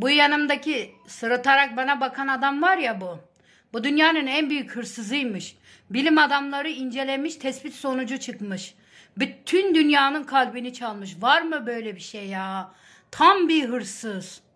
Bu yanımdaki sırıtarak bana bakan adam var ya bu. Bu dünyanın en büyük hırsızıymış. Bilim adamları incelemiş, tespit sonucu çıkmış. Bütün dünyanın kalbini çalmış. Var mı böyle bir şey ya? Tam bir hırsız.